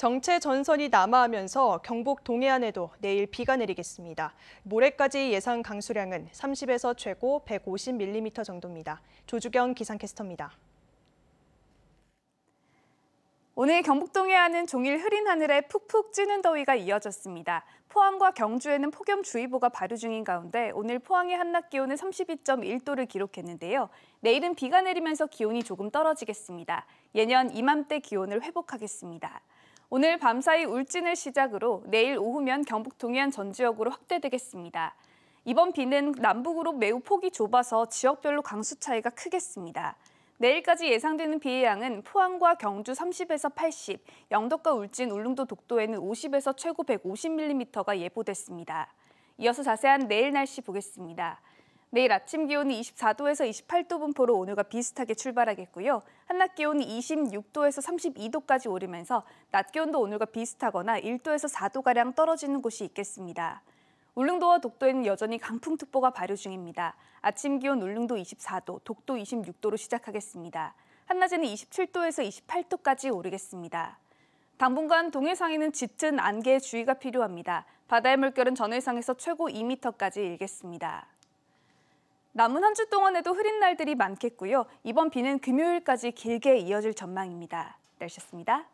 정체 전선이 남하하면서 경북 동해안에도 내일 비가 내리겠습니다. 모레까지 예상 강수량은 30에서 최고 150mm 정도입니다. 조주경 기상캐스터입니다. 오늘 경북 동해안은 종일 흐린 하늘에 푹푹 찌는 더위가 이어졌습니다. 포항과 경주에는 폭염주의보가 발효 중인 가운데 오늘 포항의 한낮 기온은 32.1도를 기록했는데요. 내일은 비가 내리면서 기온이 조금 떨어지겠습니다. 예년 이맘때 기온을 회복하겠습니다. 오늘 밤사이 울진을 시작으로 내일 오후면 경북 동해안 전 지역으로 확대되겠습니다. 이번 비는 남북으로 매우 폭이 좁아서 지역별로 강수 차이가 크겠습니다. 내일까지 예상되는 비의 양은 포항과 경주 30에서 80, 영덕과 울진, 울릉도 독도에는 50에서 최고 150mm가 예보됐습니다. 이어서 자세한 내일 날씨 보겠습니다. 내일 아침 기온이 24도에서 28도 분포로 오늘과 비슷하게 출발하겠고요. 한낮 기온이 26도에서 32도까지 오르면서 낮 기온도 오늘과 비슷하거나 1도에서 4도가량 떨어지는 곳이 있겠습니다. 울릉도와 독도에는 여전히 강풍특보가 발효 중입니다. 아침 기온 울릉도 24도, 독도 26도로 시작하겠습니다. 한낮에는 27도에서 28도까지 오르겠습니다. 당분간 동해상에는 짙은 안개에 주의가 필요합니다. 바다의 물결은 전해상에서 최고 2m까지 일겠습니다. 남은 한 주 동안에도 흐린 날들이 많겠고요. 이번 비는 금요일까지 길게 이어질 전망입니다. 날씨였습니다.